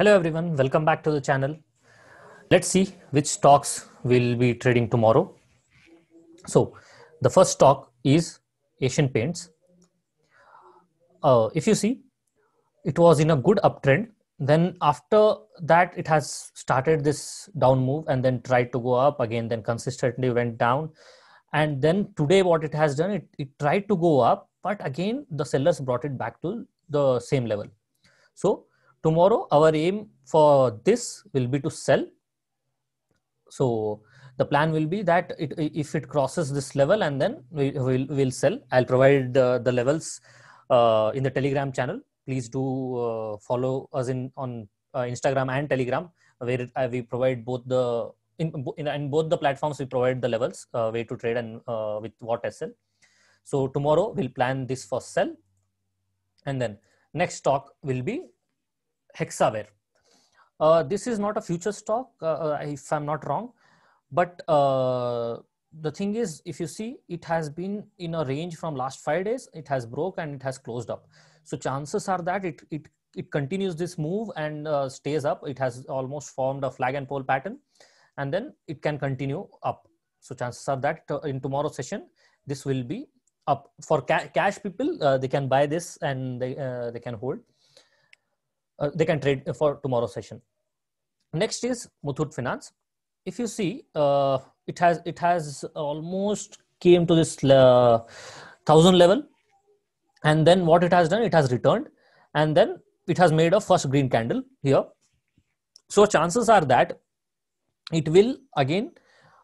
Hello everyone, welcome back to the channel. Let's see which stocks will be trading tomorrow. So the first stock is Asian Paints. Uh, if you see, it was in a good uptrend. Then after that, it has started this down move and then tried to go up again, then consistently went down. And then today what it has done, it, it tried to go up, but again, the sellers brought it back to the same level. So Tomorrow, our aim for this will be to sell. So the plan will be that it, if it crosses this level and then we will we'll sell. I'll provide the levels uh, in the Telegram channel. Please do uh, follow us in on uh, Instagram and Telegram where uh, we provide both the in, in, in, both the platforms we provide the levels uh, way to trade and uh, with what sl so tomorrow we'll plan this for sell and then next talk will be Hexaware. Uh, this is not a future stock, uh, uh, if I'm not wrong. But uh, the thing is, if you see, it has been in a range from last five days. It has broke and it has closed up. So chances are that it it it continues this move and uh, stays up. It has almost formed a flag and pole pattern, and then it can continue up. So chances are that uh, in tomorrow's session, this will be up for ca cash people. they can buy this and they they can hold uh, they can trade for tomorrow session. Next is Muthut Finance. If you see, uh, it has it has almost came to this uh, thousand level, and then what it has done, it has returned, and then it has made a first green candle here. So chances are that it will again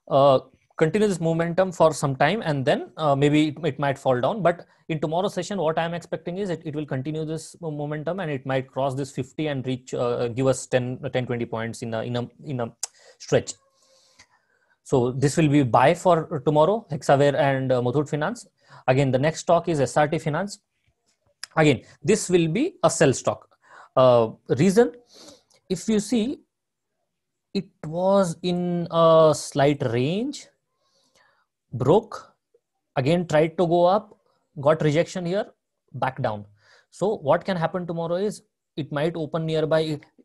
uh, continue this momentum for some time and then uh, maybe it, it, might fall down but in tomorrow's session what i'm expecting is it, it will continue this momentum and it might cross this 50 and reach uh, give us 10 uh, 10 20 points in a in a in a stretch so this will be buy for tomorrow hexaware and uh, Muthoot finance again the next stock is srt finance again this will be a sell stock uh, reason if you see it was in a slight range broke again tried to go up got rejection here back down so what can happen tomorrow is it might open nearby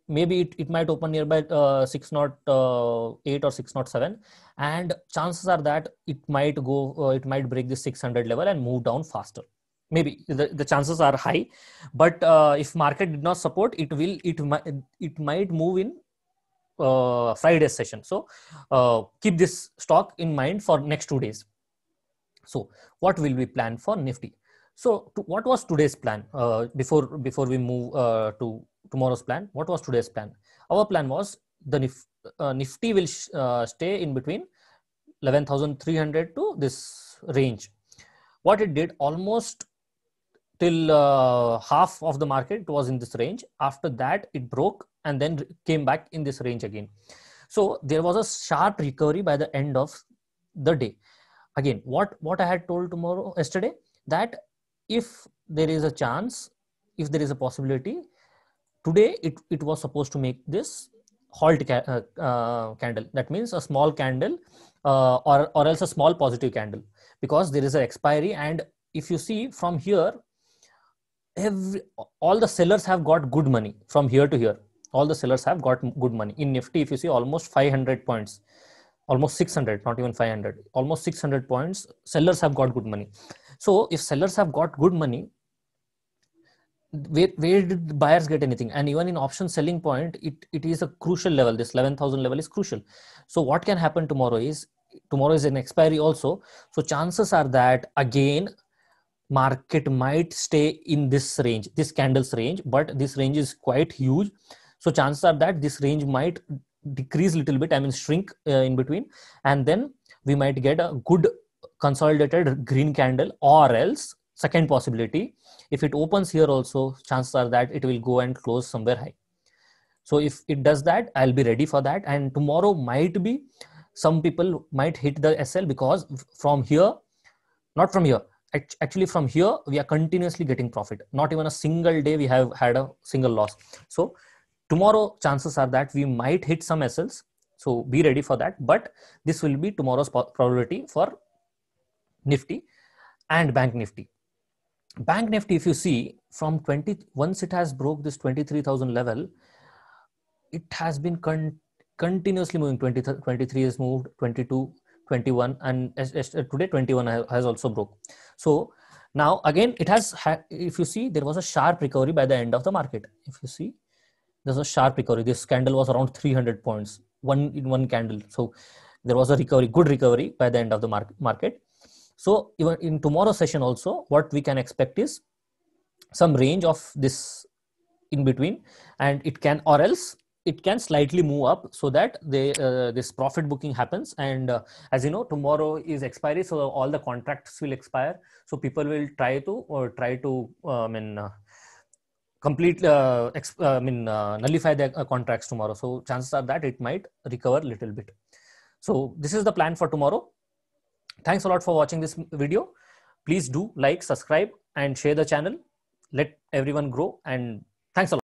maybe it, it might open nearby uh, 6 not uh, 8 or 6 not 7 and chances are that it might go uh, it might break the 600 level and move down faster maybe the, the chances are high but uh, if market did not support it will it might it might move in uh, Friday's session. So uh, keep this stock in mind for next two days. So what will we plan for Nifty? So to, what was today's plan uh, before before we move uh, to tomorrow's plan? What was today's plan? Our plan was the Nif, uh, Nifty will uh, stay in between 11,300 to this range. What it did almost till half of the market was in this range. After that, it broke and then came back in this range again. So there was a sharp recovery by the end of the day. Again, what, what I had told tomorrow yesterday that if there is a chance, if there is a possibility, today it, it was supposed to make this halt ca uh, uh, candle. That means a small candle uh, or, or else a small positive candle because there is an expiry. And if you see from here, every, all the sellers have got good money from here to here all the sellers have got good money in nifty if you see almost 500 points almost 600 not even 500 almost 600 points sellers have got good money so if sellers have got good money where, where did buyers get anything and even in option selling point it, it is a crucial level this 11000 level is crucial so what can happen tomorrow is tomorrow is an expiry also so chances are that again market might stay in this range this candles range but this range is quite huge so chances are that this range might decrease little bit, I mean shrink uh, in between, and then we might get a good consolidated green candle or else second possibility, if it opens here also, chances are that it will go and close somewhere high. So if it does that, I'll be ready for that. And tomorrow might be some people might hit the SL because from here, not from here, actually from here, we are continuously getting profit. Not even a single day we have had a single loss. So Tomorrow, chances are that we might hit some SLs. So be ready for that. But this will be tomorrow's probability for Nifty and Bank Nifty. Bank Nifty, if you see from 20, once it has broke this 23,000 level, it has been con- continuously moving. 20, 23 has moved, 22, 21, and today 21 has also broke. So now again, it has, if you see, there was a sharp recovery by the end of the market. If you see, there's a sharp recovery. This candle was around 300 points, one in one candle. So there was a recovery, good recovery by the end of the mar- market. So even in tomorrow's session also, what we can expect is some range of this in between, and it can or else it can slightly move up so that they uh, this profit booking happens and uh, as you know tomorrow is expiry so all the contracts will expire so people will try to or try to uh, I mean, uh, complete uh, exp- uh, i mean uh, nullify their uh, contracts tomorrow so chances are that it might recover a little bit so this is the plan for tomorrow thanks a lot for watching this video please do like subscribe and share the channel let everyone grow and thanks a lot